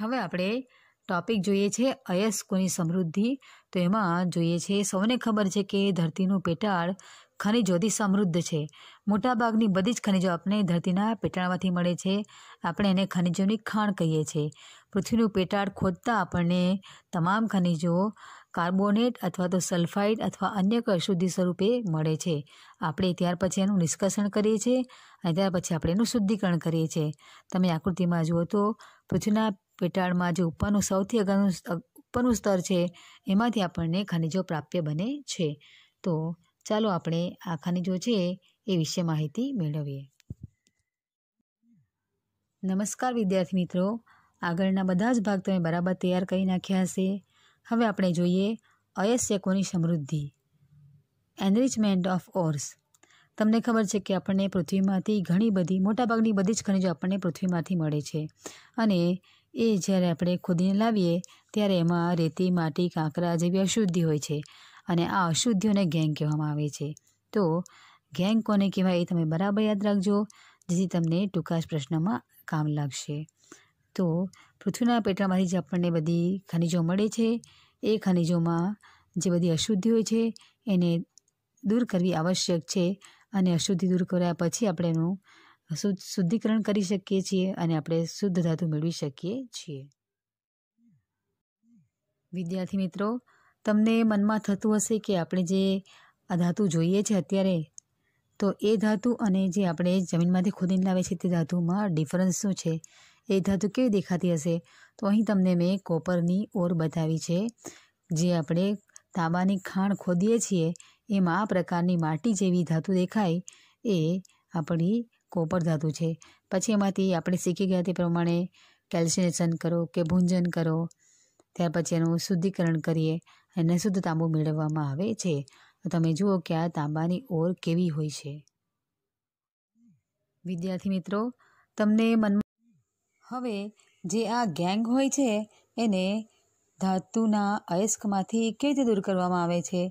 હવે આપણે ટોપિક જોઈએ છે અયસ્કોની સમૃદ્ધિ તો એમાં જોઈએ છે સૌને ખબર છે કે ધરતીનું પેટાળ ખનિજોથી સમૃદ્ધ છે મોટાભાગની બધી જ ખનિજો આપણે ધરતીના પેટાળમાંથી મળે છે આપણે એને ખનિજોની ખાણ કહીએ છીએ પૃથ્વીનું પેટાળ ખોદતા આપણને તમામ ખનિજો કાર્બોનેટ અથવા તો સલ્ફાઇડ અથવા અન્ય કશુદ્ધિ સ્વરૂપે મળે છે આપણે ત્યાર પછી એનું નિષ્કર્ષણ કરીએ છીએ અને ત્યાર પછી આપણે એનું શુદ્ધિકરણ કરીએ છીએ તમે આકૃતિમાં જુઓ તો પૃથ્વીના પેટાળમાં જે ઉપરનું સૌથી અગરનું ઉપરનું સ્તર છે એમાંથી આપણને ખનિજો પ્રાપ્ય બને છે તો ચાલો આપણે આ ખનિજો છે એ વિશે માહિતી મેળવીએ નમસ્કાર વિદ્યાર્થી મિત્રો આગળના બધા જ ભાગ તમે બરાબર તૈયાર કરી નાખ્યા હશે હવે આપણે જોઈએ અયસ્યકોની સમૃદ્ધિ એનરિચમેન્ટ ઓફ ઓર્સ તમને ખબર છે કે આપણને પૃથ્વીમાંથી ઘણી બધી મોટાભાગની બધી જ ખનિજો આપણને પૃથ્વીમાંથી મળે છે અને એ જ્યારે આપણે ખોદીને લાવીએ ત્યારે એમાં રેતી માટી કાંકરા જેવી અશુદ્ધિ હોય છે અને આ અશુદ્ધિઓને ગેંગ કહેવામાં આવે છે તો ગેંગ કોને કહેવાય એ તમે બરાબર યાદ રાખજો જેથી તમને ટૂંકા જ પ્રશ્નમાં કામ લાગશે તો પૃથ્વીના પેટામાંથી જે આપણને બધી ખનિજો મળે છે એ ખનિજોમાં જે બધી અશુદ્ધિ હોય છે એને દૂર કરવી આવશ્યક છે અને અશુદ્ધિ દૂર કર્યા પછી આપણે એનું શુદ્ધિકરણ કરી શકીએ છીએ અને આપણે શુદ્ધ ધાતુ મેળવી શકીએ છીએ વિદ્યાર્થી મિત્રો તમને મનમાં થતું હશે કે આપણે જે આ ધાતુ જોઈએ છે અત્યારે તો એ ધાતુ અને જે આપણે જમીનમાંથી ખોદીને લાવે છે તે ધાતુમાં ડિફરન્સ શું છે એ ધાતુ કેવી દેખાતી હશે તો અહીં તમને મેં કોપરની ઓર બતાવી છે જે આપણે તાંબાની ખાણ ખોદીએ છીએ એમાં આ પ્રકારની માટી જેવી ધાતુ દેખાય એ આપણી કોપર ધાતુ છે પછી એમાંથી આપણે શીખી ગયા તે પ્રમાણે કેલ્શિનેશન કરો કે ભૂંજન કરો ત્યાર પછી એનું શુદ્ધિકરણ કરીએ અને શુદ્ધ તાંબુ મેળવવામાં આવે છે તો તમે જુઓ કે આ તાંબાની ઓર કેવી હોય છે વિદ્યાર્થી મિત્રો તમને મનમાં હવે જે આ ગેંગ હોય છે એને ધાતુના અયસ્કમાંથી કેવી રીતે દૂર કરવામાં આવે છે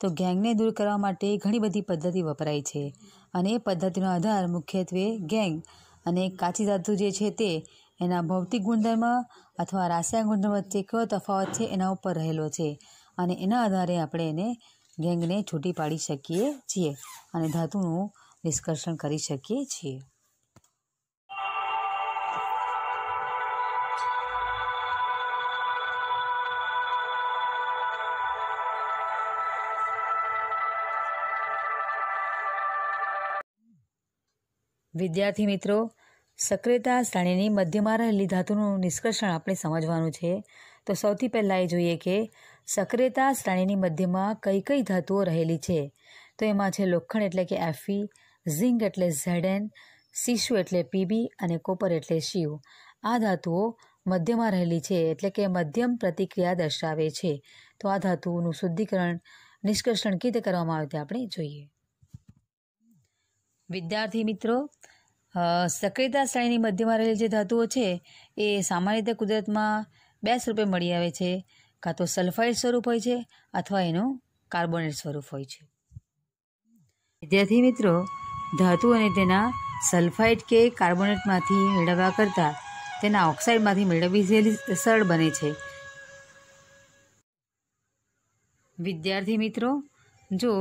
તો ગેંગને દૂર કરવા માટે ઘણી બધી પદ્ધતિ વપરાય છે અને એ પદ્ધતિનો આધાર મુખ્યત્વે ગેંગ અને કાચી ધાતુ જે છે તે એના ભૌતિક ગુણધર્મ અથવા રાસાયણિક ગુણધર્મ વચ્ચે કયો તફાવત છે એના ઉપર રહેલો છે અને એના આધારે આપણે એને ગેંગને છૂટી પાડી શકીએ છીએ અને ધાતુનું નિષ્કર્ષણ કરી શકીએ છીએ વિદ્યાર્થી મિત્રો સક્રિયતા શ્રેણીની મધ્યમાં રહેલી ધાતુનું નિષ્કર્ષણ આપણે સમજવાનું છે તો સૌથી પહેલાં એ જોઈએ કે સક્રિયતા શ્રેણીની મધ્યમાં કઈ કઈ ધાતુઓ રહેલી છે તો એમાં છે લોખંડ એટલે કે એફી ઝીંક એટલે ઝેડેન સીસુ એટલે પીબી અને કોપર એટલે શિવ આ ધાતુઓ મધ્યમાં રહેલી છે એટલે કે મધ્યમ પ્રતિક્રિયા દર્શાવે છે તો આ ધાતુઓનું શુદ્ધિકરણ નિષ્કર્ષણ કીધે કરવામાં આવે તે આપણે જોઈએ વિદ્યાર્થી મિત્રો સક્રિયતા શ્રેણીની મધ્યમાં રહેલી જે ધાતુઓ છે એ સામાન્ય રીતે કુદરતમાં બે સ્વરૂપે મળી આવે છે કાં તો સલ્ફાઇડ સ્વરૂપ હોય છે અથવા એનું કાર્બોનેટ સ્વરૂપ હોય છે વિદ્યાર્થી મિત્રો ધાતુ અને તેના સલ્ફાઇડ કે કાર્બોનેટમાંથી મેળવવા કરતાં તેના ઓક્સાઇડમાંથી મેળવવી સરળ બને છે વિદ્યાર્થી મિત્રો જો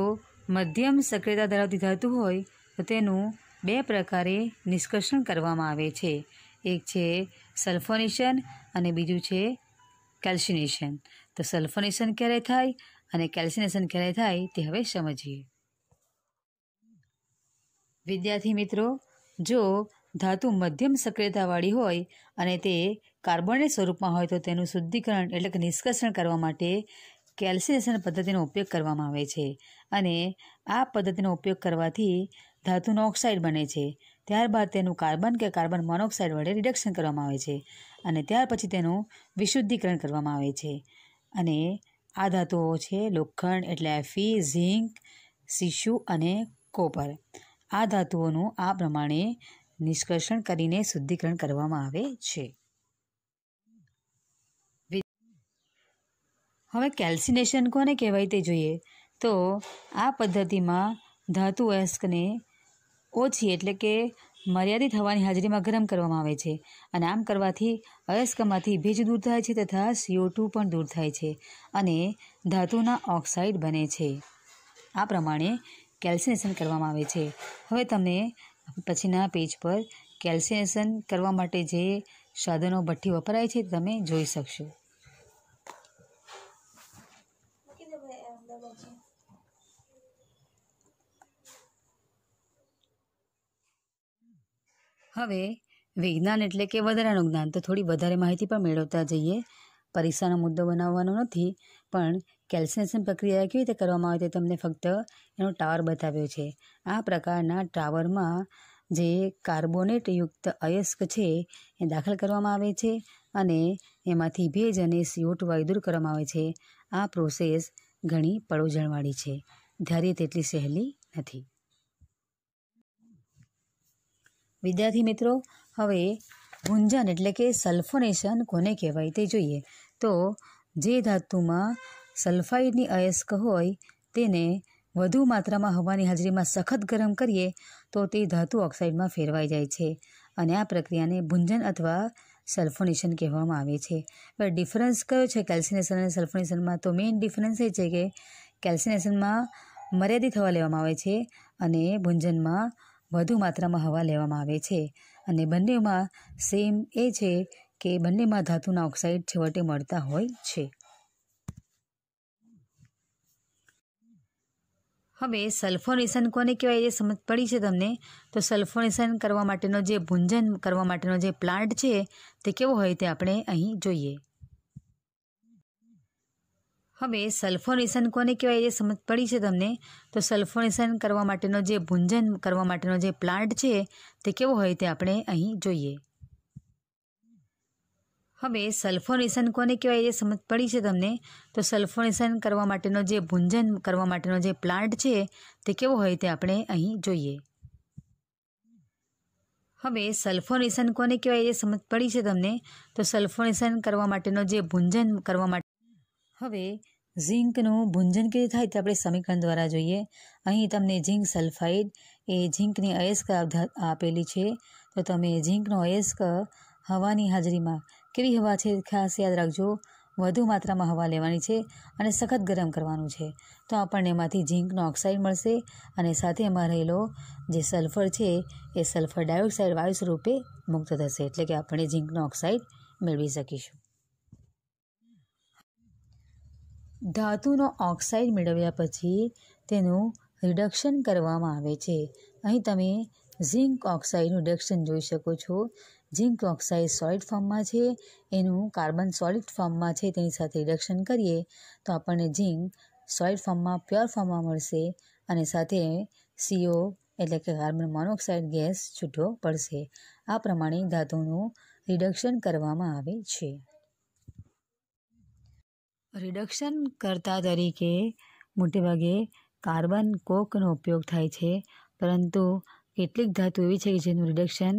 મધ્યમ સક્રિયતા ધરાવતી ધાતુ હોય તેનું બે પ્રકારે નિષ્કર્ષણ કરવામાં આવે છે એક છે સલ્ફોનેશન અને બીજું છે કેલ્શિનેશન તો સલ્ફોનેશન ક્યારે થાય અને કેલ્શિનેશન ક્યારે થાય તે હવે સમજીએ વિદ્યાર્થી મિત્રો જો ધાતુ મધ્યમ સક્રિયતાવાળી હોય અને તે કાર્બોનેટ સ્વરૂપમાં હોય તો તેનું શુદ્ધિકરણ એટલે કે નિષ્કર્ષણ કરવા માટે કેલ્સિનેશન પદ્ધતિનો ઉપયોગ કરવામાં આવે છે અને આ પદ્ધતિનો ઉપયોગ કરવાથી ધાતુનો ઓક્સાઇડ બને છે ત્યારબાદ તેનું કાર્બન કે કાર્બન મોનોક્સાઇડ વડે રિડક્શન કરવામાં આવે છે અને ત્યાર પછી તેનું વિશુદ્ધિકરણ કરવામાં આવે છે અને આ ધાતુઓ છે લોખંડ એટલે એફી ઝીંક સીશુ અને કોપર આ ધાતુઓનું આ પ્રમાણે નિષ્કર્ષણ કરીને શુદ્ધિકરણ કરવામાં આવે છે હવે કેલ્સિનેશન કોને કહેવાય તે જોઈએ તો આ પદ્ધતિમાં ધાતુ એસ્કને ઓછી એટલે કે મર્યાદિત હવાની હાજરીમાં ગરમ કરવામાં આવે છે અને આમ કરવાથી અયસ્કમાંથી ભેજ દૂર થાય છે તથા સીઓ ટુ પણ દૂર થાય છે અને ધાતુના ઓક્સાઇડ બને છે આ પ્રમાણે કેલ્સિનેશન કરવામાં આવે છે હવે તમે પછીના પેજ પર કેલ્સિનેશન કરવા માટે જે સાધનો ભઠ્ઠી વપરાય છે તમે જોઈ શકશો હવે વિજ્ઞાન એટલે કે વધારાનું જ્ઞાન તો થોડી વધારે માહિતી પણ મેળવતા જઈએ પરીક્ષાનો મુદ્દો બનાવવાનો નથી પણ કેલ્સિનેશન પ્રક્રિયા કેવી રીતે કરવામાં આવે તે તમને ફક્ત એનો ટાવર બતાવ્યો છે આ પ્રકારના ટાવરમાં જે કાર્બોનેટયુક્ત અયસ્ક છે એ દાખલ કરવામાં આવે છે અને એમાંથી ભેજ અને સીઓટ વાયુ દૂર કરવામાં આવે છે આ પ્રોસેસ ઘણી પડોજણવાળી છે ધારીએ તેટલી સહેલી નથી વિદ્યાર્થી મિત્રો હવે ગુંજન એટલે કે સલ્ફોનેશન કોને કહેવાય તે જોઈએ તો જે ધાતુમાં સલ્ફાઇડની અયસ્ક હોય તેને વધુ માત્રામાં હવાની હાજરીમાં સખત ગરમ કરીએ તો તે ધાતુ ઓક્સાઇડમાં ફેરવાઈ જાય છે અને આ પ્રક્રિયાને ભૂંજન અથવા સલ્ફોનેશન કહેવામાં આવે છે હવે ડિફરન્સ કયો છે કેલ્સિનેશન અને સલ્ફોનેશનમાં તો મેઇન ડિફરન્સ એ છે કે કેલ્સિનેશનમાં મર્યાદિત હવા લેવામાં આવે છે અને ભૂંજનમાં વધુ માત્રામાં હવા લેવામાં આવે છે અને બંનેમાં સેમ એ છે કે બંનેમાં ધાતુના ઓક્સાઇડ છેવટે મળતા હોય છે હવે સલ્ફોનેશન કોને કહેવાય એ સમજ પડી છે તમને તો સલ્ફોનેશન કરવા માટેનો જે ભૂંજન કરવા માટેનો જે પ્લાન્ટ છે તે કેવો હોય તે આપણે અહીં જોઈએ હવે સલ્ફોનેશન કોને કહેવાય એ સમજ પડી છે તમને તો સલ્ફોનેશન કરવા માટેનો જે ભૂંજન કરવા માટેનો જે પ્લાન્ટ છે તે કેવો હોય તે આપણે અહીં જોઈએ હવે સલ્ફોનેશન કોને કહેવાય એ સમજ પડી છે તમને તો સલ્ફોનેશન કરવા માટેનો જે ભૂંજન કરવા માટેનો જે પ્લાન્ટ છે તે કેવો હોય તે આપણે અહીં જોઈએ હવે સલ્ફોનેશન કોને કહેવાય એ સમજ પડી છે તમને તો સલ્ફોનેશન કરવા માટેનો જે ભૂંજન કરવા માટે હવે ઝીંકનું ભુંજન કેવી થાય તે આપણે સમીકરણ દ્વારા જોઈએ અહીં તમને ઝીંક સલ્ફાઇડ એ ઝીંકની અયસ્ક આપેલી છે તો તમે ઝીંકનો અયસ્ક હવાની હાજરીમાં કેવી હવા છે ખાસ યાદ રાખજો વધુ માત્રામાં હવા લેવાની છે અને સખત ગરમ કરવાનું છે તો આપણને એમાંથી ઝીંકનો ઓક્સાઇડ મળશે અને સાથે એમાં રહેલો જે સલ્ફર છે એ સલ્ફર ડાયોક્સાઇડ વાયુ સ્વરૂપે મુક્ત થશે એટલે કે આપણે ઝીંકનો ઓક્સાઇડ મેળવી શકીશું ધાતુનો ઓક્સાઇડ મેળવ્યા પછી તેનું રિડક્શન કરવામાં આવે છે અહીં તમે ઝિંક ઓક્સાઇડનું રિડક્શન જોઈ શકો છો ઝિંક ઓક્સાઇડ સોલિડ ફોર્મમાં છે એનું કાર્બન સોલિડ ફોર્મમાં છે તેની સાથે રિડક્શન કરીએ તો આપણને ઝિંક સોલિડ ફોર્મમાં પ્યોર ફોર્મમાં મળશે અને સાથે સીઓ એટલે કે કાર્બન મોનોક્સાઇડ ગેસ છૂટો પડશે આ પ્રમાણે ધાતુનું રિડક્શન કરવામાં આવે છે રિડક્શન કર્તા તરીકે મોટેભાગે કાર્બન કોકનો ઉપયોગ થાય છે પરંતુ કેટલીક ધાતુ એવી છે કે જેનું રિડક્શન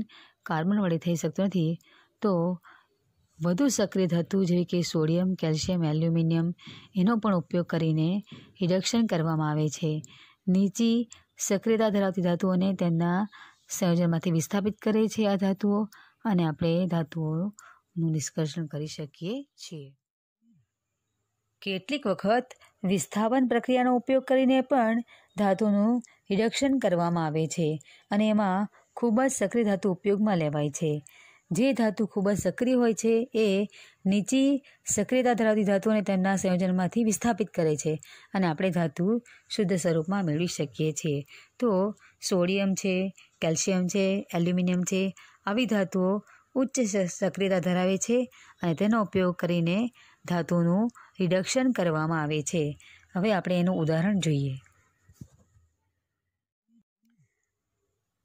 કાર્બન વડે થઈ શકતું નથી તો વધુ સક્રિય ધાતુ જેવી કે સોડિયમ કેલ્શિયમ એલ્યુમિનિયમ એનો પણ ઉપયોગ કરીને રિડક્શન કરવામાં આવે છે નીચી સક્રિયતા ધરાવતી ધાતુઓને તેમના સંયોજનમાંથી વિસ્થાપિત કરે છે આ ધાતુઓ અને આપણે ધાતુઓનું નિષ્કર્ષણ કરી શકીએ છીએ કેટલીક વખત વિસ્થાપન પ્રક્રિયાનો ઉપયોગ કરીને પણ ધાતુનું રિડક્શન કરવામાં આવે છે અને એમાં ખૂબ જ સક્રિય ધાતુ ઉપયોગમાં લેવાય છે જે ધાતુ ખૂબ જ સક્રિય હોય છે એ નીચી સક્રિયતા ધરાવતી ધાતુઓને તેમના સંયોજનમાંથી વિસ્થાપિત કરે છે અને આપણે ધાતુ શુદ્ધ સ્વરૂપમાં મેળવી શકીએ છીએ તો સોડિયમ છે કેલ્શિયમ છે એલ્યુમિનિયમ છે આવી ધાતુઓ ઉચ્ચ સક્રિયતા ધરાવે છે અને તેનો ઉપયોગ કરીને ધાતુનું રિડક્શન કરવામાં આવે છે હવે આપણે એનું ઉદાહરણ જોઈએ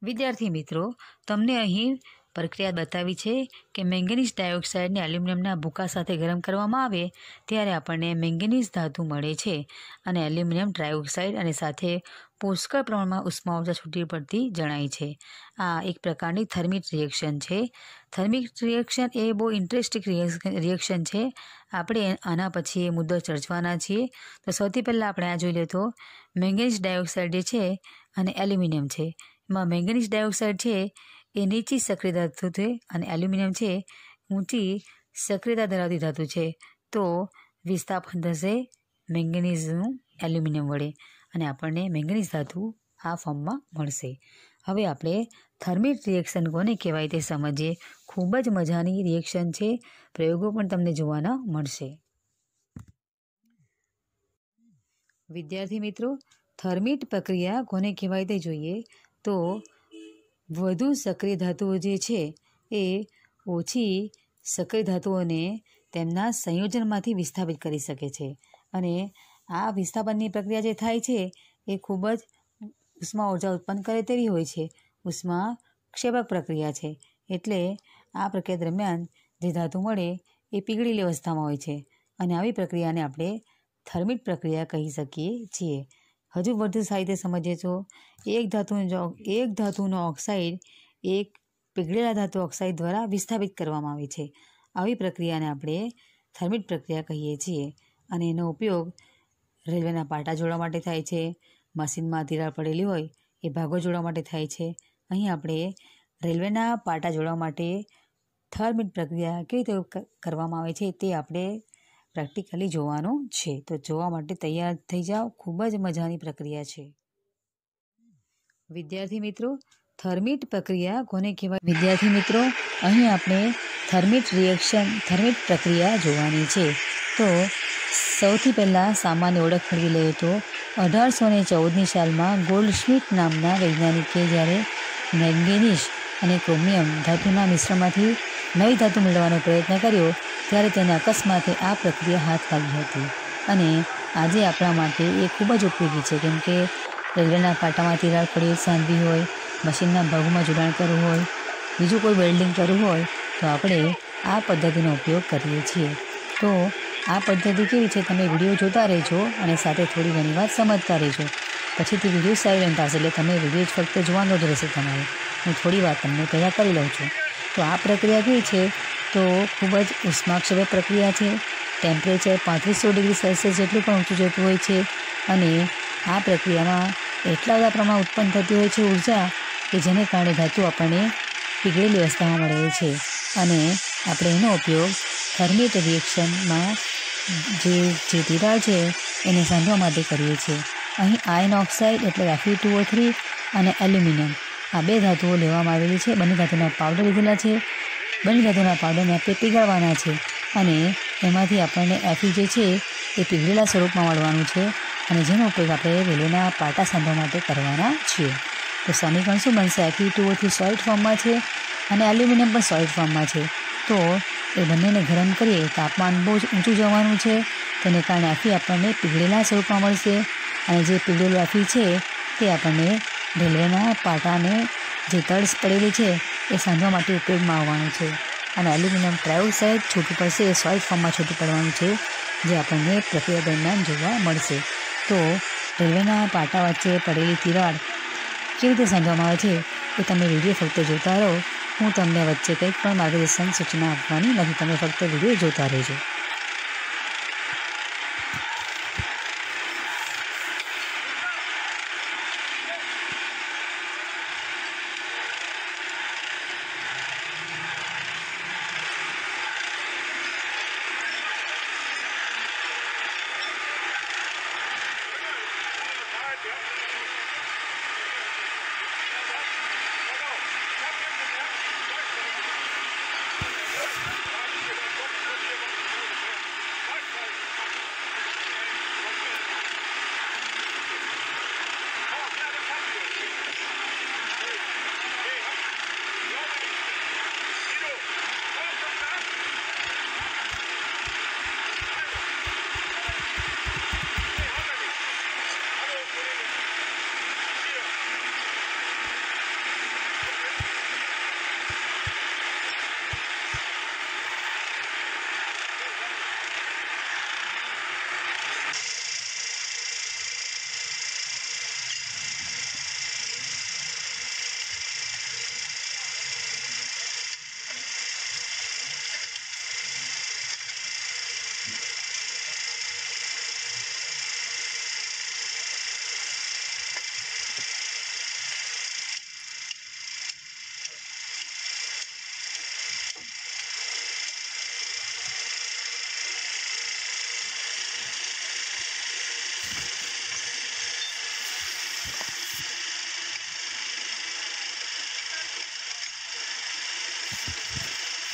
વિદ્યાર્થી મિત્રો તમને અહીં પ્રક્રિયા બતાવી છે કે મેંગેનીઝ ડાયોક્સાઇડને એલ્યુમિનિયમના ભૂકા સાથે ગરમ કરવામાં આવે ત્યારે આપણને મેંગેનીઝ ધાતુ મળે છે અને એલ્યુમિનિયમ ટ્રાયોક્સાઇડ અને સાથે પુષ્કળ પ્રમાણમાં ઉષ્મા ઉર્જા છૂટી પડતી જણાય છે આ એક પ્રકારની થર્મિક રિએક્શન છે થર્મિક રિએક્શન એ બહુ ઇન્ટરેસ્ટિંગ રિએક્શન છે આપણે આના પછી એ મુદ્દો ચર્ચવાના છીએ તો સૌથી પહેલાં આપણે આ જોઈ લે તો મેંગેનીઝ ડાયોક્સાઇડ જે છે અને એલ્યુમિનિયમ છે એમાં મેંગેનીઝ ડાયોક્સાઇડ છે એ નીચી સક્રિયતા ધાતુ છે અને એલ્યુમિનિયમ છે ઊંચી સક્રિયતા ધરાવતી ધાતુ છે તો વિસ્થાપન થશે મેંગેનીઝનું એલ્યુમિનિયમ વડે અને આપણને મેંગનીઝ ધાતુ આ ફોર્મમાં મળશે હવે આપણે થર્મિટ રિએક્શન કોને કહેવાય તે સમજીએ ખૂબ જ મજાની રિએક્શન છે પ્રયોગો પણ તમને જોવાના મળશે વિદ્યાર્થી મિત્રો થર્મિટ પ્રક્રિયા કોને કહેવાય તે જોઈએ તો વધુ સક્રિય ધાતુઓ જે છે એ ઓછી સક્રિય ધાતુઓને તેમના સંયોજનમાંથી વિસ્થાપિત કરી શકે છે અને આ વિસ્થાપનની પ્રક્રિયા જે થાય છે એ ખૂબ જ ઉષ્મા ઉર્જા ઉત્પન્ન કરે તેવી હોય છે ઉષ્મા ક્ષેપક પ્રક્રિયા છે એટલે આ પ્રક્રિયા દરમિયાન જે ધાતુ મળે એ પીગળેલી અવસ્થામાં હોય છે અને આવી પ્રક્રિયાને આપણે થર્મિટ પ્રક્રિયા કહી શકીએ છીએ હજુ વધુ સાહિત્ય સમજીએ છો એક જો એક ધાતુનો ઓક્સાઇડ એક પીગળેલા ધાતુ ઓક્સાઇડ દ્વારા વિસ્થાપિત કરવામાં આવે છે આવી પ્રક્રિયાને આપણે થર્મિટ પ્રક્રિયા કહીએ છીએ અને એનો ઉપયોગ રેલવેના પાટા જોડવા માટે થાય છે મશીનમાં તિરાડ પડેલી હોય એ ભાગો જોડવા માટે થાય છે અહીં આપણે રેલવેના પાટા જોડવા માટે થર્મિટ પ્રક્રિયા કેવી રીતે કરવામાં આવે છે તે આપણે પ્રેક્ટિકલી જોવાનું છે તો જોવા માટે તૈયાર થઈ જાઓ ખૂબ જ મજાની પ્રક્રિયા છે વિદ્યાર્થી મિત્રો થર્મિટ પ્રક્રિયા કોને કહેવાય વિદ્યાર્થી મિત્રો અહીં આપણે થર્મિટ રિએક્શન થર્મિટ પ્રક્રિયા જોવાની છે તો સૌથી પહેલાં સામાન્ય ઓળખ મેળવી લઈએ તો અઢારસો ને ચૌદની સાલમાં ગોલ્ડસ્મિટ નામના વૈજ્ઞાનિકે જ્યારે મેંગેનિશ અને ક્રોમિયમ ધાતુના મિશ્રણમાંથી નવી ધાતુ મેળવવાનો પ્રયત્ન કર્યો ત્યારે તેને અકસ્માતે આ પ્રક્રિયા હાથ લાગી હતી અને આજે આપણા માટે એ ખૂબ જ ઉપયોગી છે કેમ કે રેલવેના પાટામાં તિરાડ પડી સાંધવી હોય મશીનના ભાગોમાં જોડાણ કરવું હોય બીજું કોઈ વેલ્ડિંગ કરવું હોય તો આપણે આ પદ્ધતિનો ઉપયોગ કરીએ છીએ તો આ પદ્ધતિ કેવી છે તમે વિડીયો જોતા રહેજો અને સાથે થોડી ઘણી વાત સમજતા રહેજો પછીથી વિડીયો સાયલેન્ટ આવશે એટલે તમે વિડીયો જ ફક્ત જોવાનો જ રહેશે તમારે હું થોડી વાત તમને પહેલાં કરી લઉં છું તો આ પ્રક્રિયા કેવી છે તો ખૂબ જ ઉષ્માક્ષેપ પ્રક્રિયા છે ટેમ્પરેચર પાંત્રીસો ડિગ્રી સેલ્સિયસ જેટલું પણ ઊંચું જતું હોય છે અને આ પ્રક્રિયામાં એટલા બધા પ્રમાણ ઉત્પન્ન થતી હોય છે ઉર્જા કે જેને કારણે ધાતુ આપણને પીગળેલી અવસ્થામાં મળે છે અને આપણે એનો ઉપયોગ હરમિત રિએક્શનમાં જે જે તિરાડ છે એને સાંધવા માટે કરીએ છીએ અહીં આયન ઓક્સાઇડ એટલે એફી ટુ ઓ થ્રી અને એલ્યુમિનિયમ આ બે ધાતુઓ લેવામાં આવેલી છે બંને ધાતુના પાવડર લીધેલા છે બંને ધાતુના પાવડરને આપણે પીગાળવાના છે અને એમાંથી આપણને એફી જે છે એ પીગળેલા સ્વરૂપમાં મળવાનું છે અને જેનો ઉપયોગ આપણે રેલવેના પાટા સાંધવા માટે કરવાના છીએ તો સમીકરણ શું બનશે એફી ટુ ઓથી સોલ્ટ ફોર્મમાં છે અને એલ્યુમિનિયમ પણ સોલિડ ફોર્મમાં છે તો એ બંનેને ગરમ કરીએ તાપમાન બહુ જ ઊંચું જવાનું છે તેને કારણે આખી આપણને પીગળેલા સ્વરૂપમાં મળશે અને જે પીગળેલું આફી છે તે આપણને ઢેલવેના પાટાને જે તળસ પડેલી છે એ સાંધવા માટે ઉપયોગમાં આવવાનું છે અને એલ્યુમિનિયમ ટ્રાયોક્સાઇડ છૂટું પડશે એ સોલિડ ફોર્મમાં છૂટું પડવાનું છે જે આપણને પ્રક્રિયા દરમિયાન જોવા મળશે તો રેલવેના પાટા વચ્ચે પડેલી તિરાડ કેવી રીતે સાંધવામાં આવે છે એ તમે વિડીયો ફક્ત જોતા રહો હું તમને વચ્ચે કંઈક પણ માર્ગદર્શન સૂચના આપવાની નથી તમે ફક્ત વિડીયો જોતા રહેજો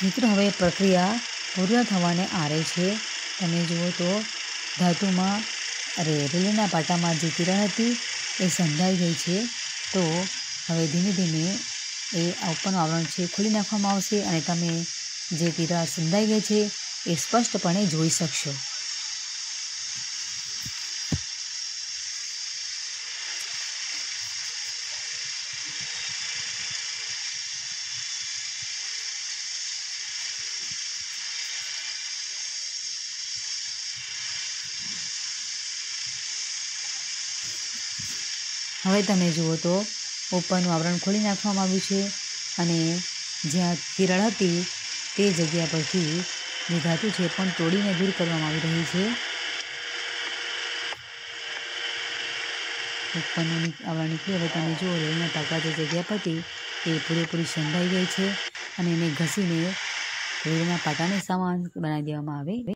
મિત્રો હવે પ્રક્રિયા પૂર્ણ થવાને આરે છે તમે જુઓ તો ધાતુમાં અરે રેલના પાટામાં જે કિરણ હતી એ સંધાઈ ગઈ છે તો હવે ધીમે ધીમે એ ઉપરનું આવરણ છે ખુલી નાખવામાં આવશે અને તમે જે કિરણ સંધાઈ ગઈ છે એ સ્પષ્ટપણે જોઈ શકશો હવે તમે જુઓ તો ઉપરનું આવરણ ખોલી નાખવામાં આવ્યું છે અને જ્યાં કિરણ હતી તે જગ્યા પરથી જે છે પણ તોડીને દૂર કરવામાં આવી રહી છે ઉપરનું આવરણ નીકળી હવે તમે જુઓ રેલના ટાંકા જે જગ્યા પરથી એ પૂરેપૂરી સંભાઈ ગઈ છે અને એને ઘસીને રેલના પાટાને સામાન બનાવી દેવામાં આવે